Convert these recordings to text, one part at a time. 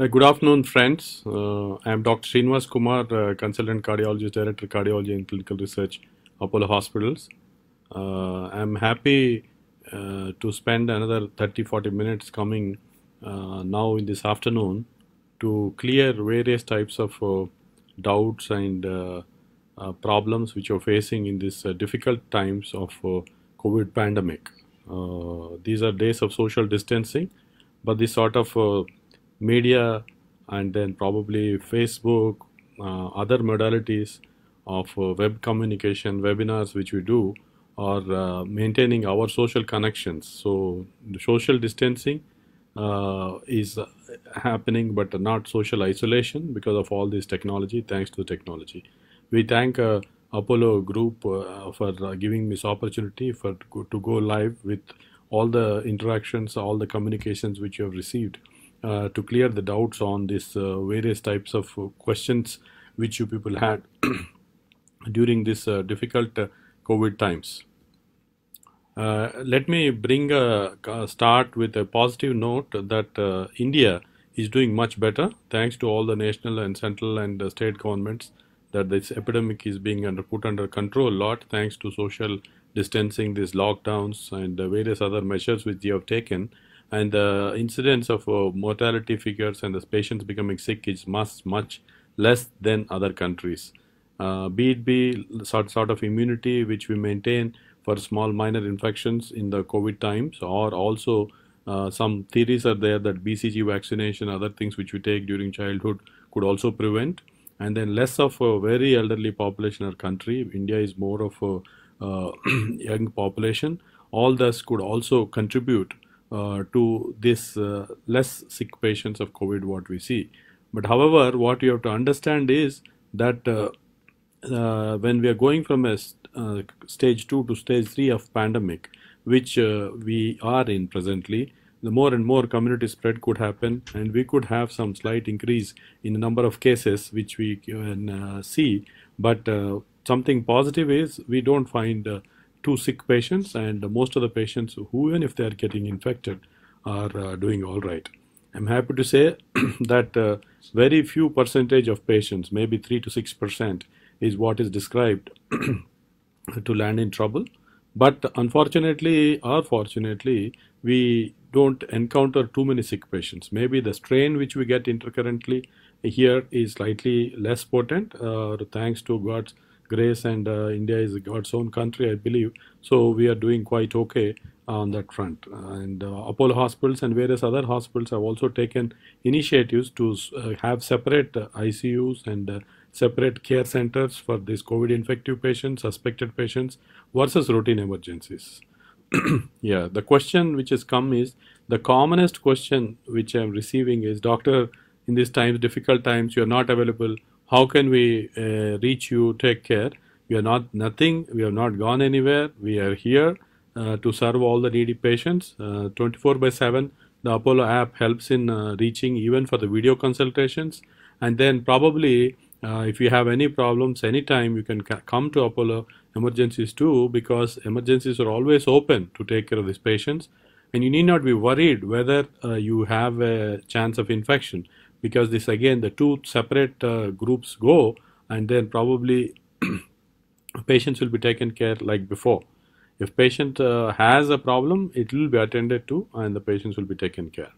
Uh, good afternoon, friends. Uh, I am Dr. Srinivas Kumar, uh, Consultant Cardiologist, Director Cardiology and Clinical Research, Apollo Hospitals. Uh, I am happy uh, to spend another 30-40 minutes coming uh, now in this afternoon to clear various types of doubts and problems which are facing in these difficult times of COVID pandemic. these are days of social distancing, but this sort of media and then probably Facebook, uh, other modalities of uh, web communication, webinars which we do are uh, maintaining our social connections. So social distancing uh, is happening but not social isolation because of all this technology thanks to the technology. We thank uh, Apollo group uh, for giving this opportunity for to go live with all the interactions, all the communications which you have received uh, to clear the doubts on these uh, various types of uh, questions which you people had during these uh, difficult COVID times. let me bring a, a, start with a positive note that India is doing much better thanks to all the national and central and state governments that this epidemic is being under, put under control a lot thanks to social distancing, these lockdowns and various other measures which they have taken and the incidence of uh, mortality figures and the patients becoming sick is much much less than other countries. Uh, be it be sort, sort of immunity which we maintain for small minor infections in the COVID times, or also uh, some theories are there that BCG vaccination, other things which we take during childhood, could also prevent. And then less of a very elderly population or country. India is more of a uh, young population. All this could also contribute uh, to this uh, less sick patients of COVID what we see. But however, what you have to understand is that uh, uh when we are going from a st uh, stage 2 to stage 3 of pandemic, which we are in presently, the more and more community spread could happen and we could have some slight increase in the number of cases which we can see. But something positive is we don't find two sick patients and most of the patients who even if they are getting infected are uh, doing all right. I'm happy to say that uh, very few percentage of patients, maybe 3 to 6 percent is what is described to land in trouble. But unfortunately or fortunately, we don't encounter too many sick patients. Maybe the strain which we get intercurrently here is slightly less potent uh, thanks to God's grace and uh, India is God's own country, I believe. So we are doing quite okay on that front. And uh, Apollo hospitals and various other hospitals have also taken initiatives to uh, have separate ICUs and separate care centers for these COVID infective patients, suspected patients versus routine emergencies. yeah, the question which has come is the commonest question which I'm receiving is Doctor, in these times, difficult times, you are not available how can we uh, reach you, take care. We are not nothing, we have not gone anywhere, we are here uh, to serve all the needy patients. Uh, 24 by 7, the Apollo app helps in uh, reaching even for the video consultations. And then probably uh, if you have any problems anytime, you can come to Apollo emergencies too because emergencies are always open to take care of these patients and you need not be worried whether uh, you have a chance of infection because this again the two separate uh, groups go and then probably patients will be taken care like before if patient uh, has a problem it will be attended to and the patients will be taken care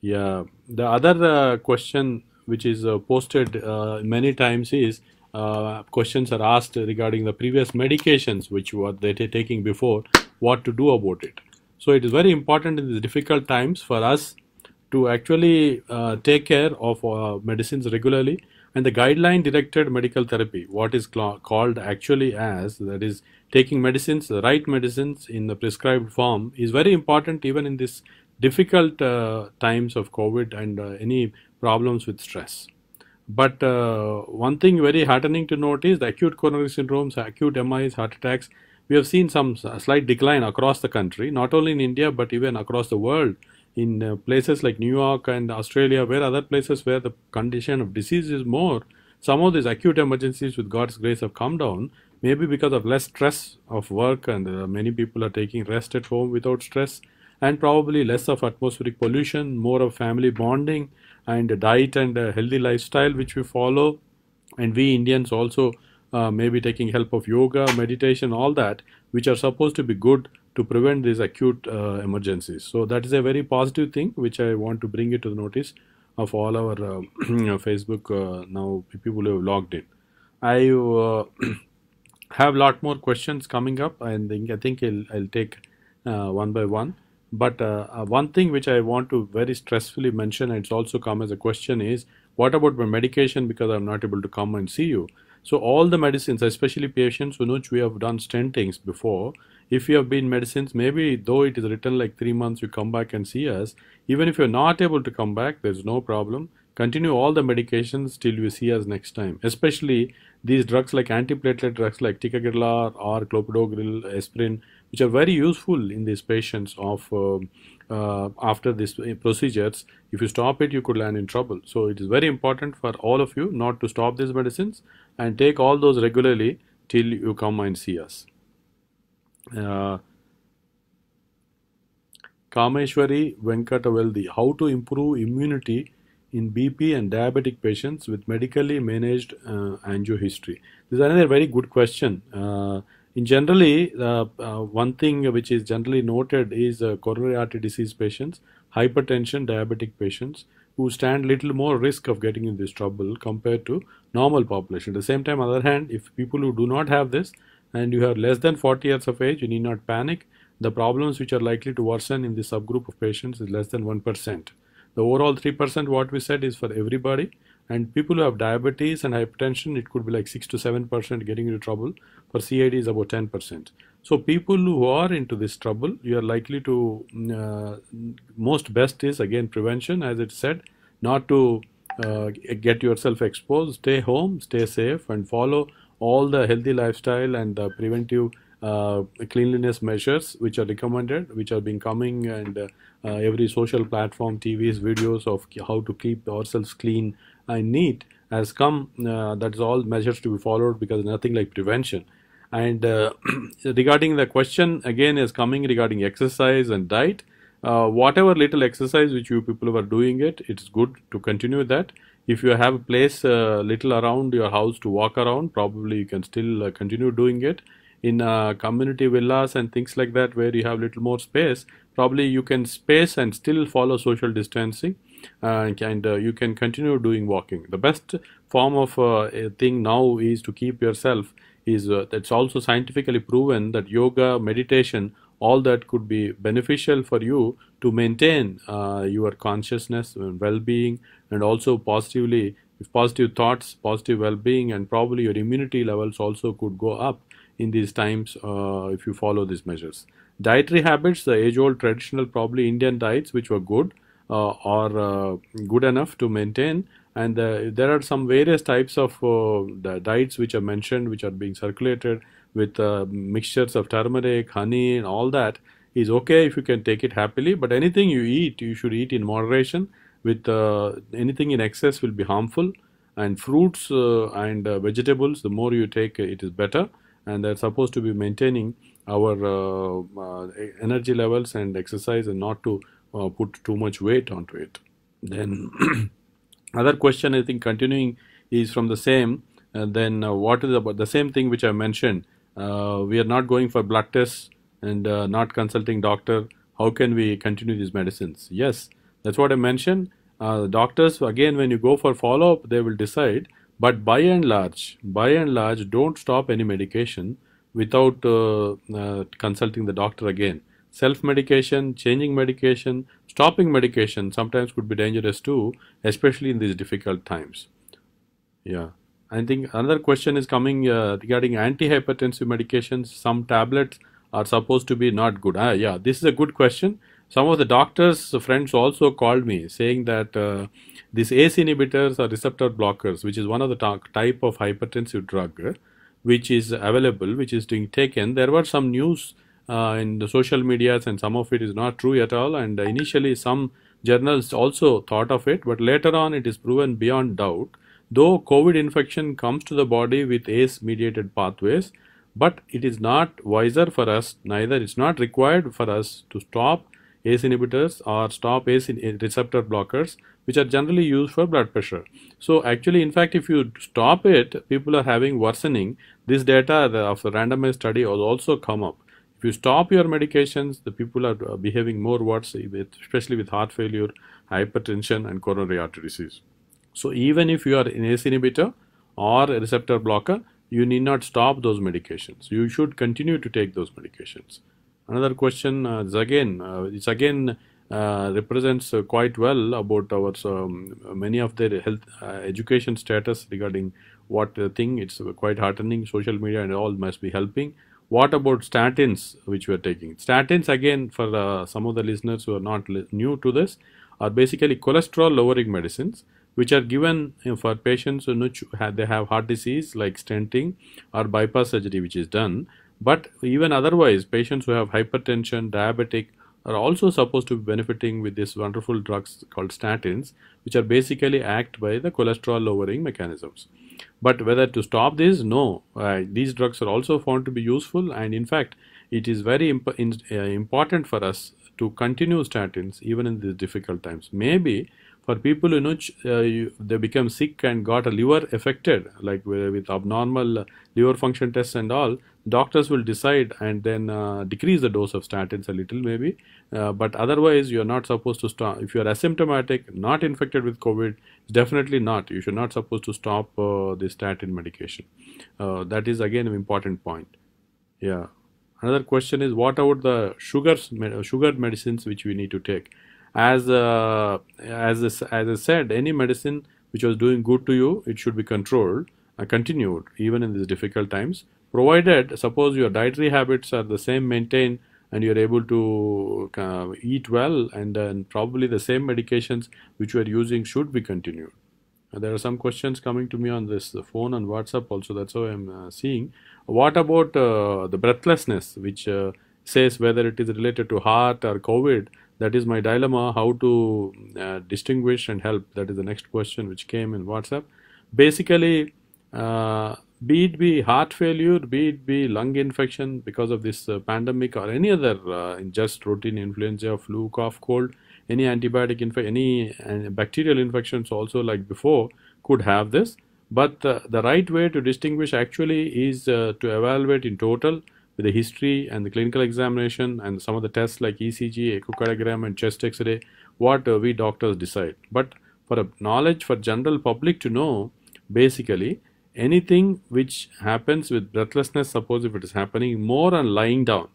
yeah the other uh, question which is uh, posted uh, many times is uh, questions are asked regarding the previous medications which were they taking before what to do about it so it is very important in these difficult times for us to actually uh, take care of uh, medicines regularly and the guideline directed medical therapy what is called actually as that is taking medicines the right medicines in the prescribed form is very important even in this difficult uh, times of covid and uh, any problems with stress but uh, one thing very heartening to note is the acute coronary syndromes acute mis heart attacks we have seen some slight decline across the country not only in india but even across the world in uh, places like New York and Australia, where other places where the condition of disease is more, some of these acute emergencies with God's grace have come down, maybe because of less stress of work and uh, many people are taking rest at home without stress and probably less of atmospheric pollution, more of family bonding and diet and healthy lifestyle which we follow and we Indians also uh, maybe taking help of yoga, meditation, all that which are supposed to be good to prevent these acute uh, emergencies. So that is a very positive thing which I want to bring it to the notice of all our uh, Facebook uh, now people who have logged in. I uh, have lot more questions coming up and I think I'll, I'll take uh, one by one. But uh, one thing which I want to very stressfully mention and it's also come as a question is what about my medication because I'm not able to come and see you. So all the medicines, especially patients who know we have done stentings before, if you have been medicines, maybe though it is written like three months, you come back and see us. Even if you're not able to come back, there's no problem. Continue all the medications till you see us next time. Especially these drugs like antiplatelet drugs like ticagrelor or clopidogrel, aspirin, which are very useful in these patients of uh, uh, after these uh, procedures. If you stop it, you could land in trouble. So it is very important for all of you not to stop these medicines and take all those regularly till you come and see us uh, Kameshwari Venkataveldi, how to improve immunity in BP and diabetic patients with medically managed uh, angiohistory? This is another very good question. Uh, in generally, uh, uh one thing which is generally noted is uh, coronary artery disease patients, hypertension, diabetic patients who stand little more risk of getting in this trouble compared to normal population. At the same time, on the other hand, if people who do not have this, and you are less than 40 years of age, you need not panic. The problems which are likely to worsen in this subgroup of patients is less than 1%. The overall 3% what we said is for everybody and people who have diabetes and hypertension it could be like 6 to 7% getting into trouble. For CID is about 10%. So people who are into this trouble you are likely to mm, uh, most best is again prevention as it said not to uh, get yourself exposed, stay home, stay safe and follow all the healthy lifestyle and the preventive uh, cleanliness measures which are recommended which are been coming and uh, uh, every social platform tvs videos of how to keep ourselves clean and neat has come uh, that's all measures to be followed because nothing like prevention and uh, regarding the question again is coming regarding exercise and diet uh, whatever little exercise which you people were doing it it's good to continue that if you have a place uh, little around your house to walk around probably you can still uh, continue doing it in uh, community villas and things like that where you have little more space probably you can space and still follow social distancing uh, and uh, you can continue doing walking the best form of uh, a thing now is to keep yourself is uh, that's also scientifically proven that yoga meditation all that could be beneficial for you to maintain uh, your consciousness and well-being and also positively if positive thoughts positive well-being and probably your immunity levels also could go up in these times uh, if you follow these measures dietary habits the age-old traditional probably indian diets which were good uh, uh good enough to maintain and uh, there are some various types of uh, diets which are mentioned which are being circulated with uh, mixtures of turmeric, honey, and all that is okay if you can take it happily. But anything you eat, you should eat in moderation. With uh, anything in excess will be harmful. And fruits uh, and uh, vegetables, the more you take, uh, it is better. And they're supposed to be maintaining our uh, energy levels and exercise, and not to put too much weight onto it. Then, other question I think continuing is from the same. And then uh, what is about the same thing which I mentioned uh, we are not going for blood tests and uh, not consulting doctor, how can we continue these medicines? Yes, that's what I mentioned. Uh, doctors, again, when you go for follow-up, they will decide. But by and large, by and large, don't stop any medication without uh, uh, consulting the doctor again. Self-medication, changing medication, stopping medication sometimes could be dangerous too, especially in these difficult times. Yeah. I think another question is coming uh, regarding antihypertensive medications. Some tablets are supposed to be not good. Ah, yeah, this is a good question. Some of the doctors' friends also called me saying that uh, these ACE inhibitors are receptor blockers, which is one of the type of hypertensive drug uh, which is available, which is being taken. There were some news uh, in the social medias and some of it is not true at all. And initially some journals also thought of it, but later on it is proven beyond doubt Though COVID infection comes to the body with ACE mediated pathways, but it is not wiser for us, neither it's not required for us to stop ACE inhibitors or stop ACE receptor blockers, which are generally used for blood pressure. So actually, in fact, if you stop it, people are having worsening. This data of the randomized study has also come up. If you stop your medications, the people are uh, behaving more worse, especially with heart failure, hypertension and coronary artery disease. So even if you are an ACE inhibitor or a receptor blocker, you need not stop those medications. You should continue to take those medications. Another question uh, is again, uh, it's again uh, represents uh, quite well about our um, many of their health uh, education status regarding what uh, thing it's quite heartening social media and all must be helping what about statins which we are taking statins again for uh, some of the listeners who are not new to this are basically cholesterol lowering medicines which are given for patients which they have heart disease like stenting or bypass surgery which is done. But even otherwise, patients who have hypertension, diabetic are also supposed to be benefiting with these wonderful drugs called statins, which are basically act by the cholesterol lowering mechanisms. But whether to stop this, no. Uh, these drugs are also found to be useful and in fact, it is very imp in, uh, important for us to continue statins even in these difficult times. Maybe for people in which uh, you, they become sick and got a liver affected, like with abnormal liver function tests and all, doctors will decide and then uh, decrease the dose of statins a little maybe. Uh, but otherwise, you are not supposed to stop. If you are asymptomatic, not infected with COVID, definitely not. You should not supposed to stop uh, the statin medication. Uh, that is again an important point. Yeah. Another question is what about the sugars, sugar medicines which we need to take? as uh, as as I said, any medicine which was doing good to you, it should be controlled and continued even in these difficult times. Provided, suppose your dietary habits are the same maintained and you are able to uh, eat well, and then uh, probably the same medications which you are using should be continued. Uh, there are some questions coming to me on this phone and WhatsApp also. That's how I'm uh, seeing. What about uh, the breathlessness, which says whether it is related to heart or COVID? that is my dilemma how to uh, distinguish and help that is the next question which came in whatsapp basically uh, be it be heart failure be it be lung infection because of this uh, pandemic or any other just uh, routine influenza flu cough cold any antibiotic infection any uh, bacterial infections also like before could have this but uh, the right way to distinguish actually is to evaluate in total with the history and the clinical examination and some of the tests like ECG, echocardiogram and chest x-ray, what uh, we doctors decide. But for a knowledge for general public to know, basically anything which happens with breathlessness, suppose if it is happening more on lying down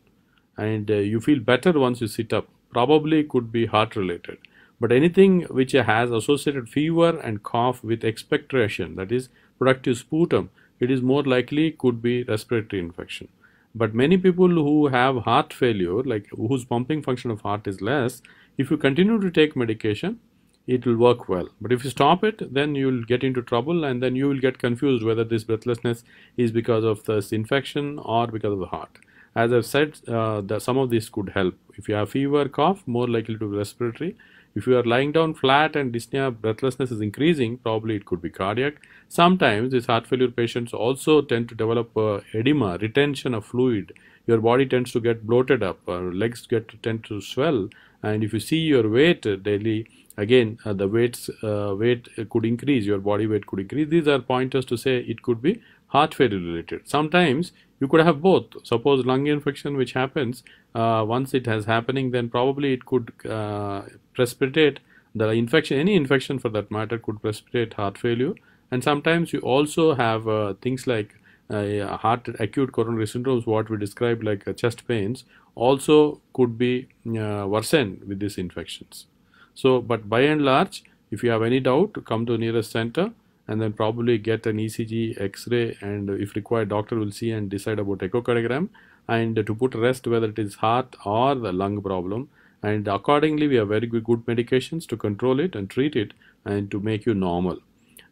and uh, you feel better once you sit up, probably could be heart related. But anything which has associated fever and cough with expectoration, that is productive sputum, it is more likely could be respiratory infection. But many people who have heart failure, like whose pumping function of heart is less, if you continue to take medication, it will work well. But if you stop it, then you will get into trouble and then you will get confused whether this breathlessness is because of this infection or because of the heart. As I've said, uh, some of this could help. If you have fever, cough, more likely to be respiratory. If you are lying down flat and dyspnea breathlessness is increasing, probably it could be cardiac. Sometimes these heart failure patients also tend to develop uh, edema, retention of fluid. Your body tends to get bloated up, uh, legs get tend to swell, and if you see your weight daily, again uh, the weights uh, weight could increase your body weight could increase these are pointers to say it could be heart failure related. Sometimes you could have both. Suppose lung infection which happens, uh, once it has happening then probably it could uh, precipitate the infection, any infection for that matter could precipitate heart failure and sometimes you also have uh, things like uh, heart acute coronary syndromes what we describe like uh, chest pains also could be uh, worsened with these infections. So, but by and large if you have any doubt come to nearest center and then probably get an ECG, X-ray, and if required, doctor will see and decide about echocardiogram and to put rest whether it is heart or the lung problem. And accordingly, we have very good medications to control it and treat it and to make you normal.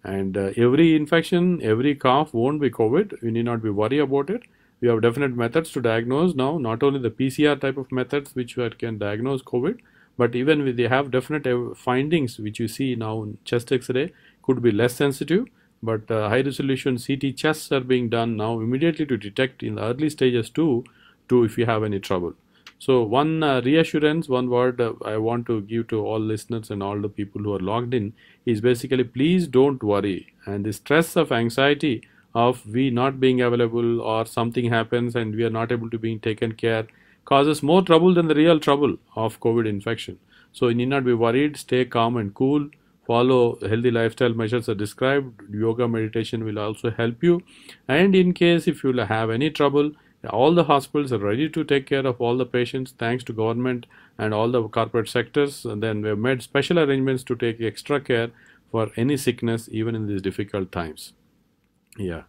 And uh, every infection, every cough won't be COVID. You need not be worried about it. We have definite methods to diagnose now, not only the PCR type of methods which can diagnose COVID, but even they have definite findings which you see now in chest x-ray could be less sensitive but uh, high resolution CT chests are being done now immediately to detect in the early stages too to if you have any trouble. So one uh, reassurance, one word uh, I want to give to all listeners and all the people who are logged in is basically please don't worry and the stress of anxiety of we not being available or something happens and we are not able to being taken care causes more trouble than the real trouble of COVID infection. So you need not be worried, stay calm and cool follow healthy lifestyle measures are described yoga meditation will also help you and in case if you have any trouble all the hospitals are ready to take care of all the patients thanks to government and all the corporate sectors and then we have made special arrangements to take extra care for any sickness even in these difficult times yeah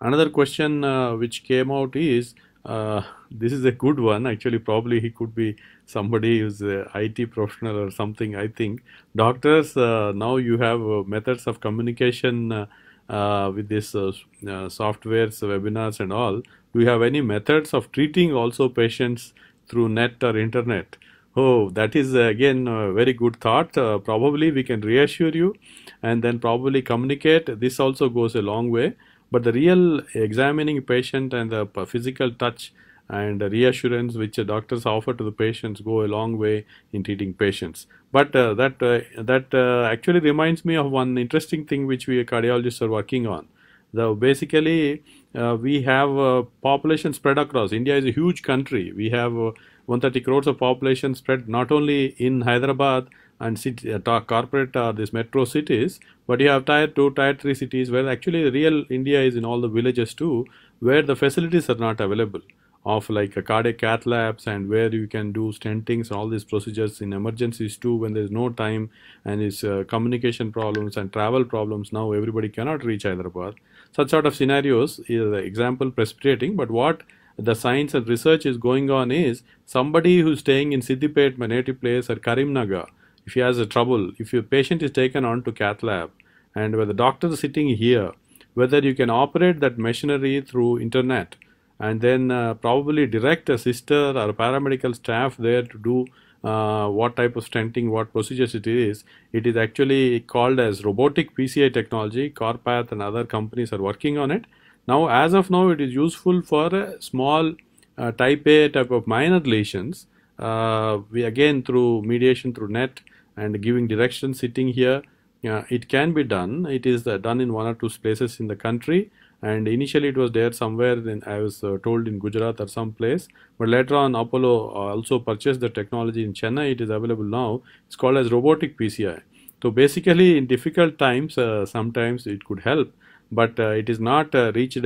another question uh, which came out is uh, this is a good one actually probably he could be somebody who's a IT professional or something I think doctors uh, now you have uh, methods of communication uh, uh, with this uh, softwares webinars and all do you have any methods of treating also patients through net or internet Oh, that is again a very good thought. Uh, probably we can reassure you and then probably communicate. This also goes a long way. But the real examining patient and the physical touch and reassurance which doctors offer to the patients go a long way in treating patients. But uh, that uh, that uh, actually reminds me of one interesting thing which we cardiologists are working on. The basically uh, we have a uh, population spread across. India is a huge country. We have uh, 130 crores of population spread not only in Hyderabad and city, uh, corporate uh, these metro cities, but you have tier 2, tier 3 cities where actually real India is in all the villages too, where the facilities are not available of like a cardiac cath labs and where you can do stentings and all these procedures in emergencies too when there's no time and is uh, communication problems and travel problems now everybody cannot reach Hyderabad. Such sort of scenarios is example precipitating but what the science and research is going on is somebody who's staying in Siddipet, my native place or Karimnagar if he has a trouble, if your patient is taken on to cath lab and where the doctor is sitting here whether you can operate that machinery through internet and then uh, probably direct a sister or a paramedical staff there to do uh, what type of stenting, what procedures it is. It is actually called as robotic PCI technology. Corpath and other companies are working on it. Now, as of now, it is useful for a small uh, type A type of minor lesions. Uh, we again through mediation through net and giving direction sitting here, uh, it can be done. It is done in one or two places in the country and initially it was there somewhere in, I was uh, told in Gujarat or some place but later on Apollo uh, also purchased the technology in Chennai it is available now it's called as robotic PCI so basically in difficult times uh, sometimes it could help but uh, it is not uh, reached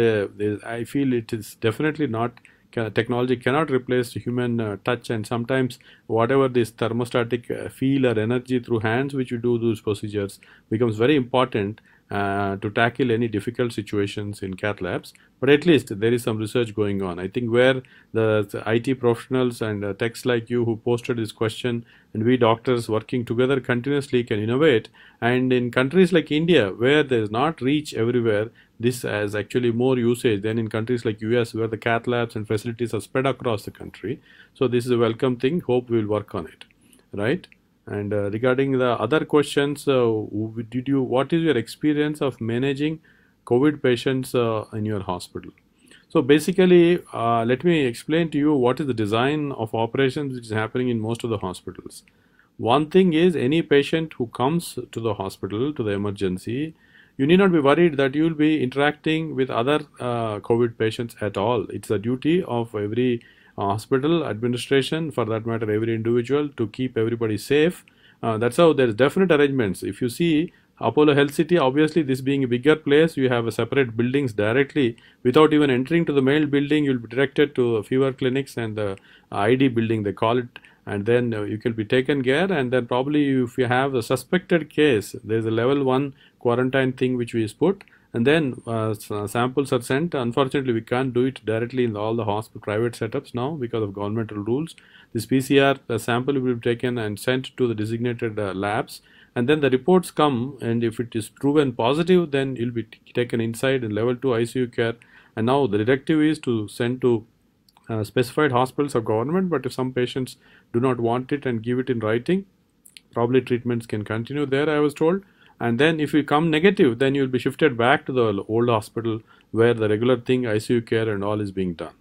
I feel it is definitely not technology cannot replace human uh, touch and sometimes whatever this thermostatic uh, feel or energy through hands which you do those procedures becomes very important uh, to tackle any difficult situations in cath labs but at least there is some research going on i think where the, it professionals and uh, techs like you who posted this question and we doctors working together continuously can innovate and in countries like india where there is not reach everywhere this has actually more usage than in countries like us where the cath labs and facilities are spread across the country so this is a welcome thing hope we will work on it right and uh, regarding the other questions, uh, did you what is your experience of managing COVID patients uh, in your hospital? So basically, uh, let me explain to you what is the design of operations which is happening in most of the hospitals. One thing is any patient who comes to the hospital to the emergency, you need not be worried that you will be interacting with other uh, COVID patients at all. It's the duty of every hospital, administration, for that matter every individual to keep everybody safe. Uh, that's how there's definite arrangements. If you see Apollo Health City, obviously this being a bigger place, you have a separate buildings directly. Without even entering to the main building, you'll be directed to fever clinics and the ID building, they call it and then uh, you can be taken care and then probably if you have a suspected case there is a level 1 quarantine thing which we put and then uh, samples are sent unfortunately we can't do it directly in all the hospital private setups now because of governmental rules this pcr uh, sample will be taken and sent to the designated uh, labs and then the reports come and if it is proven positive then it will be taken inside in level 2 icu care and now the directive is to send to uh, specified hospitals of government but if some patients do not want it and give it in writing probably treatments can continue there i was told and then if you come negative then you will be shifted back to the old hospital where the regular thing ICU care and all is being done.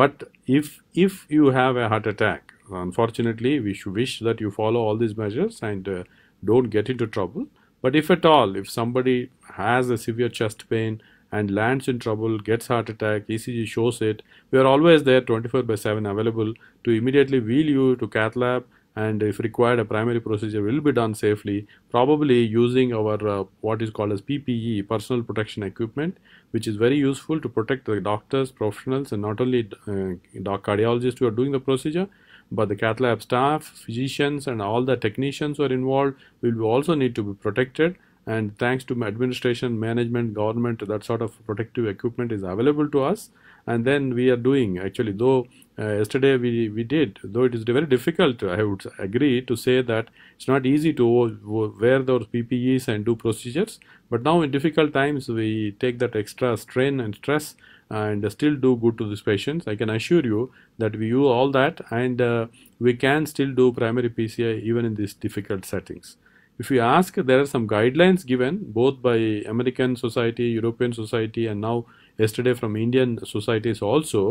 But if, if you have a heart attack unfortunately we should wish that you follow all these measures and uh, don't get into trouble. But if at all if somebody has a severe chest pain and lands in trouble, gets heart attack, ECG shows it, we are always there 24 by 7 available to immediately wheel you to cath lab and if required a primary procedure will be done safely probably using our uh, what is called as PPE personal protection equipment which is very useful to protect the doctors professionals and not only uh, cardiologists who are doing the procedure but the cath lab staff physicians and all the technicians who are involved will also need to be protected and thanks to administration management government that sort of protective equipment is available to us and then we are doing actually though uh, yesterday we, we did though it is very difficult I would agree to say that it's not easy to wear those PPEs and do procedures but now in difficult times we take that extra strain and stress and still do good to these patients I can assure you that we do all that and uh, we can still do primary PCI even in these difficult settings if you ask there are some guidelines given both by American society European society and now yesterday from Indian societies also,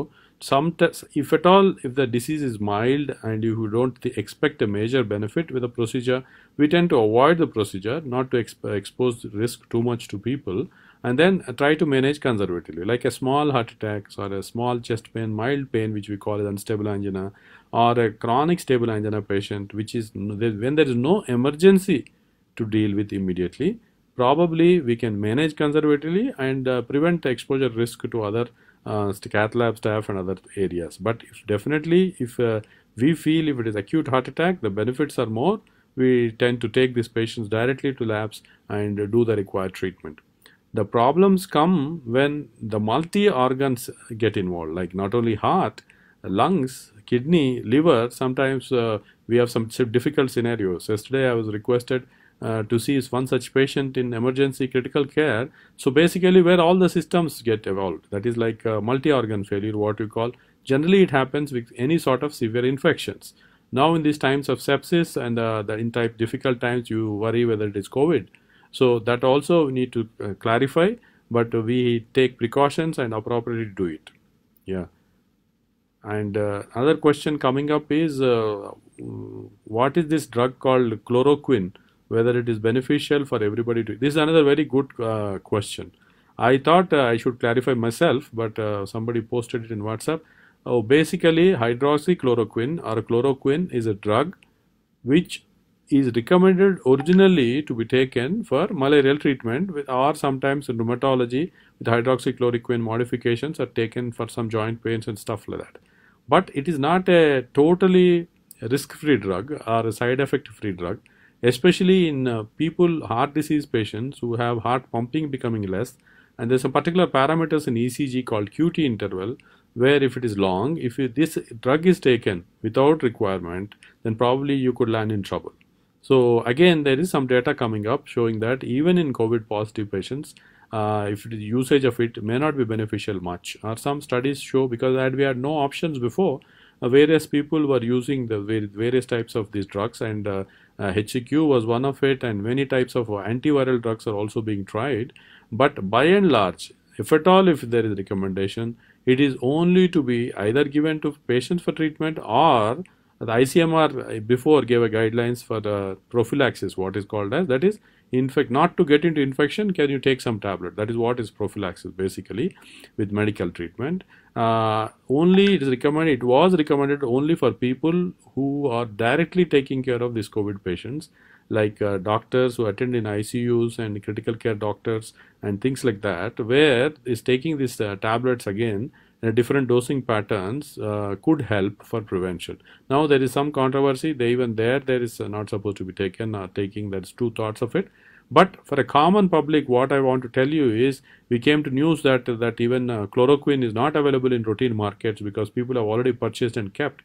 sometimes if at all if the disease is mild and you don't expect a major benefit with a procedure, we tend to avoid the procedure not to exp expose risk too much to people and then uh, try to manage conservatively like a small heart attack or a small chest pain mild pain which we call as unstable angina or a chronic stable angina patient which is when there is no emergency to deal with immediately probably we can manage conservatively and uh, prevent exposure risk to other uh, cath lab staff and other areas. But if definitely if uh, we feel if it is acute heart attack, the benefits are more, we tend to take these patients directly to labs and do the required treatment. The problems come when the multi-organs get involved, like not only heart, lungs, kidney, liver, sometimes uh, we have some difficult scenarios. Yesterday I was requested uh, to see is one such patient in emergency critical care. So basically where all the systems get evolved, that is like uh, multi-organ failure, what we call. Generally it happens with any sort of severe infections. Now in these times of sepsis and uh, the in type difficult times, you worry whether it is COVID. So that also we need to uh, clarify, but we take precautions and appropriately do it. Yeah. And another uh, question coming up is, what is this drug called chloroquine? whether it is beneficial for everybody to. This is another very good uh, question. I thought uh, I should clarify myself, but uh, somebody posted it in WhatsApp. Oh, basically, hydroxychloroquine or chloroquine is a drug which is recommended originally to be taken for malarial treatment with, or sometimes in rheumatology with hydroxychloroquine modifications are taken for some joint pains and stuff like that. But it is not a totally risk-free drug or a side effect-free drug especially in uh, people heart disease patients who have heart pumping becoming less and there's a particular parameters in ECG called QT interval where if it is long if you, this drug is taken without requirement then probably you could land in trouble so again there is some data coming up showing that even in COVID positive patients uh, if the usage of it may not be beneficial much or some studies show because had we had no options before uh, various people were using the various types of these drugs and uh, uh, HCQ was one of it and many types of antiviral drugs are also being tried. But by and large, if at all, if there is recommendation, it is only to be either given to patients for treatment or the ICMR before gave a guidelines for the prophylaxis, what is called as that is in fact not to get into infection can you take some tablet that is what is prophylaxis basically with medical treatment uh, only it is recommended it was recommended only for people who are directly taking care of these covid patients like uh, doctors who attend in icus and critical care doctors and things like that where is taking these uh, tablets again in different dosing patterns uh, could help for prevention now there is some controversy they even there there is not supposed to be taken or uh, taking that's two thoughts of it but for a common public, what I want to tell you is, we came to news that that even uh, chloroquine is not available in routine markets because people have already purchased and kept.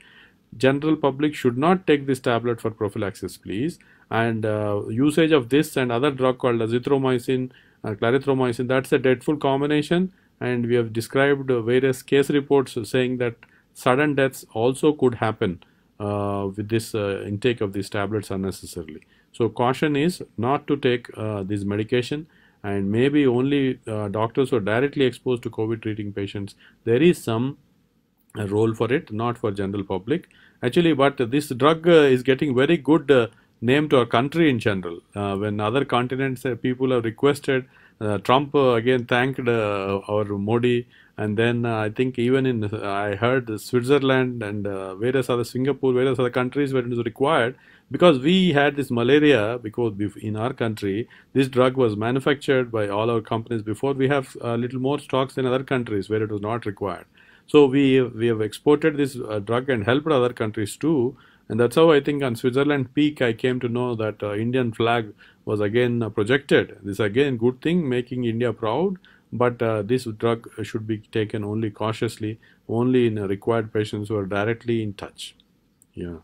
General public should not take this tablet for prophylaxis, please. And uh, usage of this and other drug called azithromycin, uh, clarithromycin, that's a dreadful combination. And we have described various case reports saying that sudden deaths also could happen uh, with this uh, intake of these tablets unnecessarily. So caution is not to take uh, this medication and maybe only doctors who are directly exposed to COVID treating patients, there is some role for it, not for general public. Actually, but this drug is getting very good name to our country in general. Uh, when other continents uh, people have requested, uh, Trump again thanked our Modi and then uh, I think even in I heard Switzerland and uh, various other Singapore, various other countries where it is required because we had this malaria because in our country this drug was manufactured by all our companies before we have a uh, little more stocks than other countries where it was not required. So we we have exported this uh, drug and helped other countries too. And that's how I think on Switzerland peak I came to know that uh, Indian flag was again projected. This again good thing making India proud but uh, this drug should be taken only cautiously, only in required patients who are directly in touch. Yeah.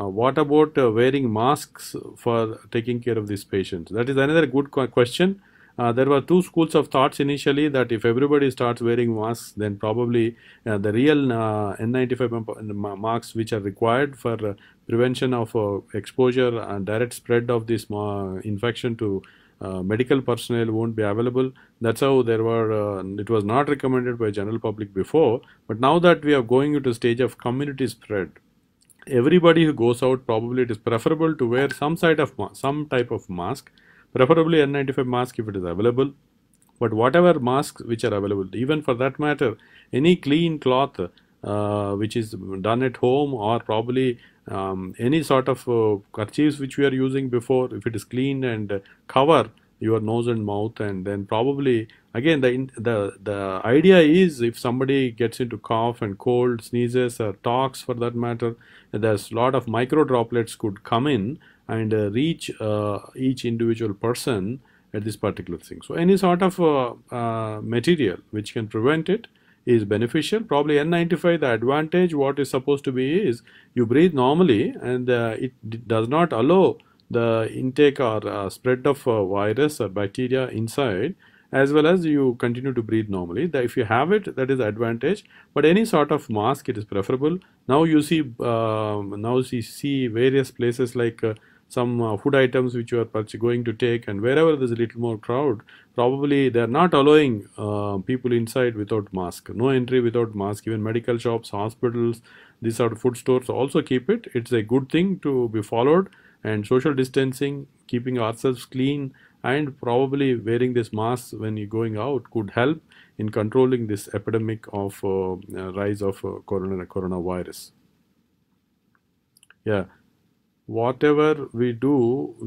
Uh, what about uh, wearing masks for taking care of these patients? That is another good question. Uh, there were two schools of thoughts initially that if everybody starts wearing masks, then probably uh, the real uh, N95 masks, which are required for uh, prevention of exposure and direct spread of this infection to uh, medical personnel won't be available. That's how there were, uh, it was not recommended by general public before, but now that we are going into stage of community spread, everybody who goes out probably it is preferable to wear some side of some type of mask, preferably N95 mask if it is available. But whatever masks which are available, even for that matter, any clean cloth uh, which is done at home or probably um, any sort of uh, kerchiefs which we are using before if it is clean and uh, cover your nose and mouth and then probably again the the the idea is if somebody gets into cough and cold sneezes or talks for that matter there's a lot of micro droplets could come in and uh, reach uh, each individual person at this particular thing so any sort of uh, uh, material which can prevent it is beneficial. Probably N95, the advantage what is supposed to be is you breathe normally and uh, it does not allow the intake or uh, spread of uh, virus or bacteria inside as well as you continue to breathe normally. that if you have it, that is advantage. But any sort of mask, it is preferable. Now you see, um, now you see various places like uh, some uh, food items which you are going to take and wherever there's a little more crowd probably they're not allowing uh, people inside without mask no entry without mask even medical shops hospitals these are food stores also keep it it's a good thing to be followed and social distancing keeping ourselves clean and probably wearing this mask when you're going out could help in controlling this epidemic of uh, uh rise of uh, corona coronavirus yeah whatever we do,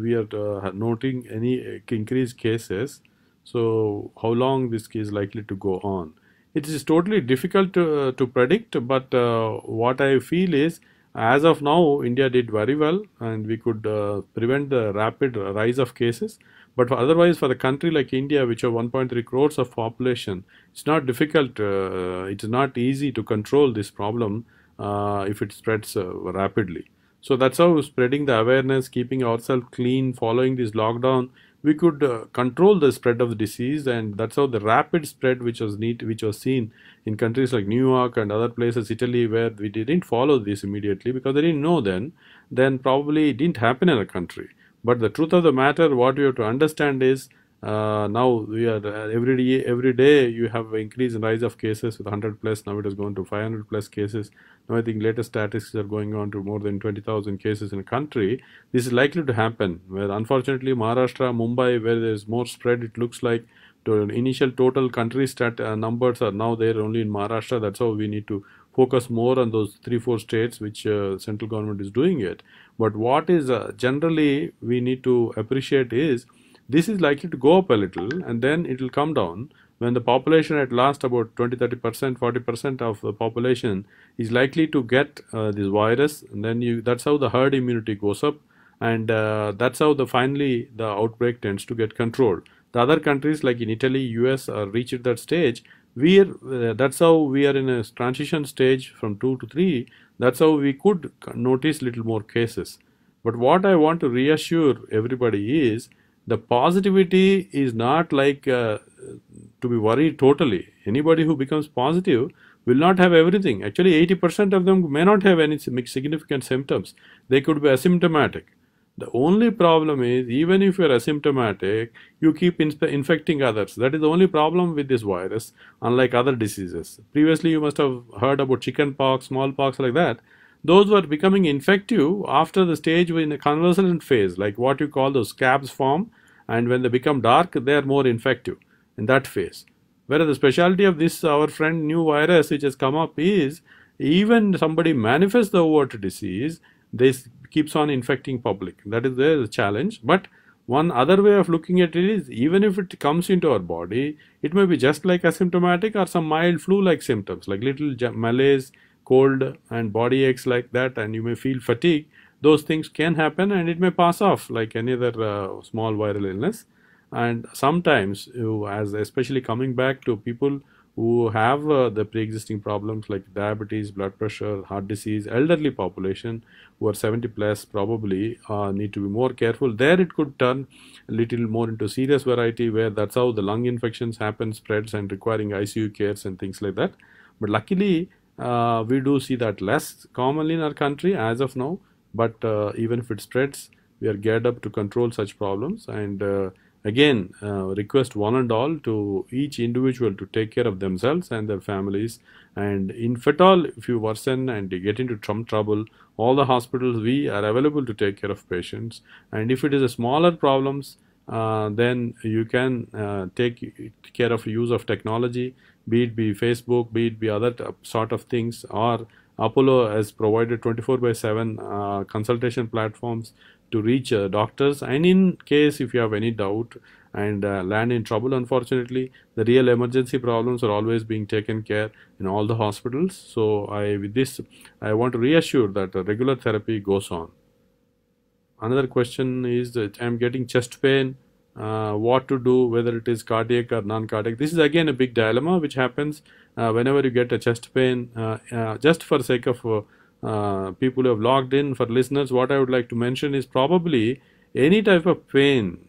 we are uh, noting any uh, increased cases. So how long this is likely to go on? It is totally difficult to, uh, to predict, but uh, what I feel is as of now, India did very well and we could uh, prevent the rapid rise of cases. But for otherwise, for a country like India, which have 1.3 crores of population, it's not difficult, uh, it's not easy to control this problem if it spreads rapidly. So that's how spreading the awareness, keeping ourselves clean, following this lockdown, we could uh, control the spread of the disease and that's how the rapid spread which was need which was seen in countries like new york and other places italy where we didn't follow this immediately because they didn't know then then probably it didn't happen in the country but the truth of the matter what you have to understand is uh, now we are uh, every day every day you have increase rise of cases with 100 plus now it has gone to 500 plus cases now i think latest statistics are going on to more than 20000 cases in a country this is likely to happen where unfortunately maharashtra mumbai where there is more spread it looks like the initial total country stat uh, numbers are now there only in maharashtra that's how we need to focus more on those three four states which uh, central government is doing it but what is uh, generally we need to appreciate is this is likely to go up a little and then it will come down when the population at last about 20 30 percent 40 percent of the population is likely to get uh, this virus and then you that's how the herd immunity goes up and uh, that's how the finally the outbreak tends to get controlled the other countries like in Italy US are reached that stage we are uh, that's how we are in a transition stage from 2 to 3 that's how we could notice little more cases but what I want to reassure everybody is the positivity is not like uh, to be worried totally. Anybody who becomes positive will not have everything. Actually, 80% of them may not have any significant symptoms. They could be asymptomatic. The only problem is, even if you are asymptomatic, you keep infecting others. That is the only problem with this virus, unlike other diseases. Previously, you must have heard about chickenpox, smallpox, like that. Those were becoming infective after the stage in the convalescent phase, like what you call those scabs form, and when they become dark, they are more infective in that phase. Whereas the specialty of this our friend new virus which has come up is even somebody manifests the overt disease, this keeps on infecting public. That is the challenge. But one other way of looking at it is even if it comes into our body, it may be just like asymptomatic or some mild flu like symptoms like little malaise, cold and body aches like that and you may feel fatigue those things can happen and it may pass off like any other uh, small viral illness and sometimes you, as especially coming back to people who have uh, the pre-existing problems like diabetes blood pressure heart disease elderly population who are 70 plus probably uh, need to be more careful there it could turn a little more into serious variety where that's how the lung infections happen spreads and requiring icu cares and things like that but luckily uh, we do see that less commonly in our country as of now but uh, even if it spreads we are geared up to control such problems and uh, again uh, request one and all to each individual to take care of themselves and their families and if at all if you worsen and you get into trouble all the hospitals we are available to take care of patients and if it is a smaller problems uh, then you can uh, take care of use of technology be it be Facebook, be it be other sort of things, or Apollo has provided 24 by 7 uh, consultation platforms to reach uh, doctors. And in case if you have any doubt and uh, land in trouble, unfortunately, the real emergency problems are always being taken care in all the hospitals. So I with this, I want to reassure that regular therapy goes on. Another question is that I am getting chest pain uh, what to do, whether it is cardiac or non-cardiac. This is again a big dilemma which happens uh, whenever you get a chest pain. Uh, uh just for sake of uh, uh, people who have logged in, for listeners, what I would like to mention is probably any type of pain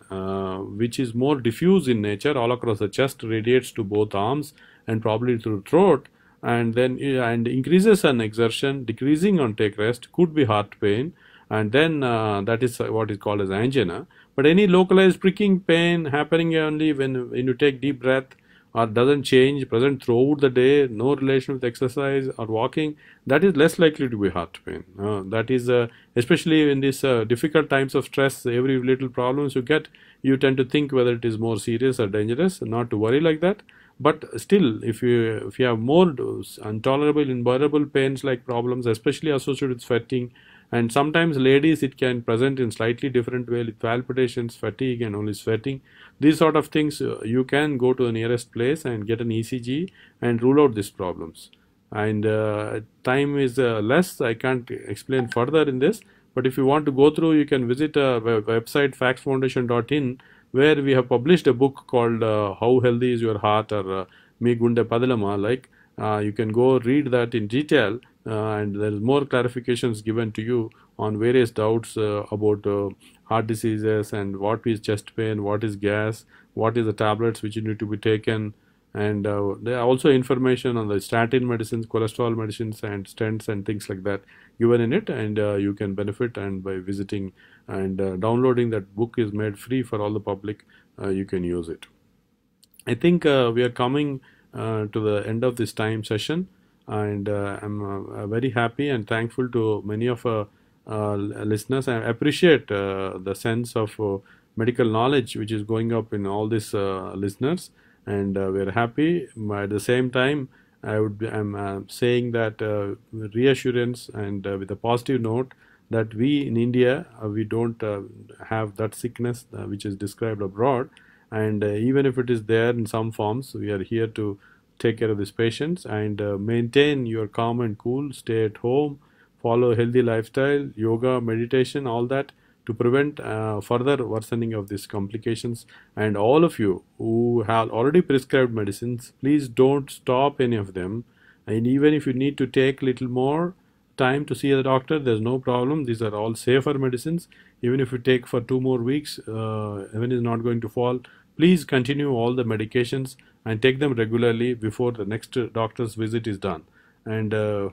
which is more diffuse in nature all across the chest radiates to both arms and probably through throat and then and increases on exertion, decreasing on take rest could be heart pain and then uh, that is uh, what is called as angina. But any localized pricking pain happening only when, when you take deep breath or doesn't change, present throughout the day, no relation with exercise or walking, that is less likely to be heart pain. Uh, that is, uh, especially in these uh, difficult times of stress, every little problems you get, you tend to think whether it is more serious or dangerous, not to worry like that but still if you if you have more uh, intolerable unbearable pains like problems especially associated with sweating and sometimes ladies it can present in slightly different way with palpitations fatigue and only sweating these sort of things uh, you can go to the nearest place and get an ECG and rule out these problems and uh, time is uh, less I can't explain further in this but if you want to go through you can visit a website factsfoundation.in where we have published a book called uh, how healthy is your heart or uh, me gunde padalama like you can go read that in detail uh, and there is more clarifications given to you on various doubts uh, about uh, heart diseases and what is chest pain, what is gas, what is the tablets which need to be taken, and uh, there are also information on the statin medicines, cholesterol medicines, and stents and things like that given in it, and uh, you can benefit and by visiting and uh, downloading that book is made free for all the public. you can use it. I think we are coming to the end of this time session and uh, I'm uh, uh, very happy and thankful to many of our listeners. I appreciate the sense of medical knowledge which is going up in all these listeners, and we're happy. But At the same time, I would I'm saying that reassurance and with a positive note that we in India uh, we don't uh, have that sickness uh, which is described abroad and even if it is there in some forms we are here to take care of these patients and uh, maintain your calm and cool stay at home follow a healthy lifestyle yoga meditation all that to prevent uh, further worsening of these complications and all of you who have already prescribed medicines please don't stop any of them and even if you need to take little more time to see the doctor there's no problem these are all safer medicines even if you take for two more weeks uh, is not going to fall Please continue all the medications and take them regularly before the next doctor's visit is done. And uh,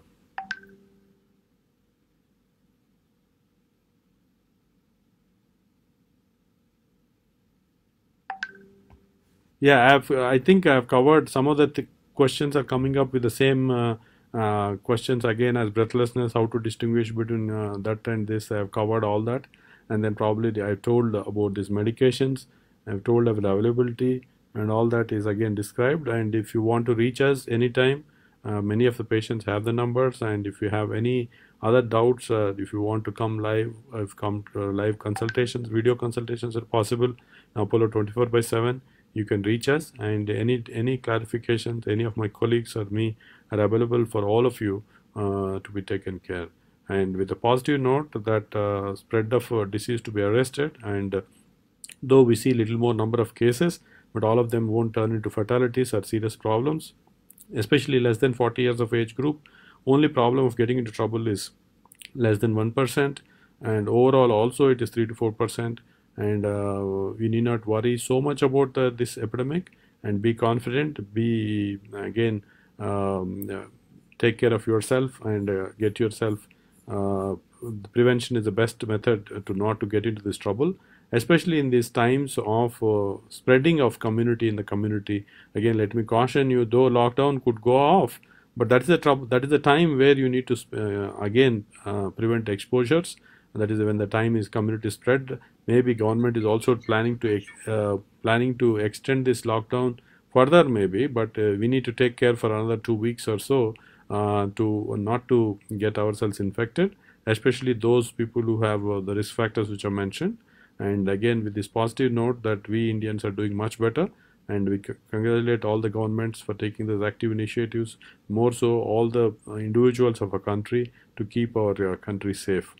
yeah, I've, I think I've covered some of the th questions are coming up with the same uh, uh, questions again as breathlessness, how to distinguish between uh, that and this. I've covered all that, and then probably I've told about these medications. I've told availability and all that is again described and if you want to reach us anytime uh, many of the patients have the numbers and if you have any other doubts uh, if you want to come live i've come uh, live consultations video consultations are possible in apollo 24 by 7 you can reach us and any any clarifications any of my colleagues or me are available for all of you uh, to be taken care and with a positive note that uh, spread of uh, disease to be arrested and Though we see little more number of cases, but all of them won't turn into fatalities or serious problems. Especially less than 40 years of age group, only problem of getting into trouble is less than 1% and overall also it is 3 to 4% and uh, we need not worry so much about this epidemic and be confident, be again um, take care of yourself and uh, get yourself uh, prevention is the best method to not to get into this trouble especially in these times of uh, spreading of community in the community. Again, let me caution you, though lockdown could go off, but that is the trouble, that is the time where you need to uh, again uh, prevent exposures. That is when the time is community spread. Maybe government is also planning to uh, planning to extend this lockdown further, maybe. But uh, we need to take care for another two weeks or so uh, to not to get ourselves infected, especially those people who have the risk factors which are mentioned and again with this positive note that we Indians are doing much better and we congratulate all the governments for taking those active initiatives more so all the uh, individuals of our country to keep our uh, country safe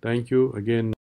thank you again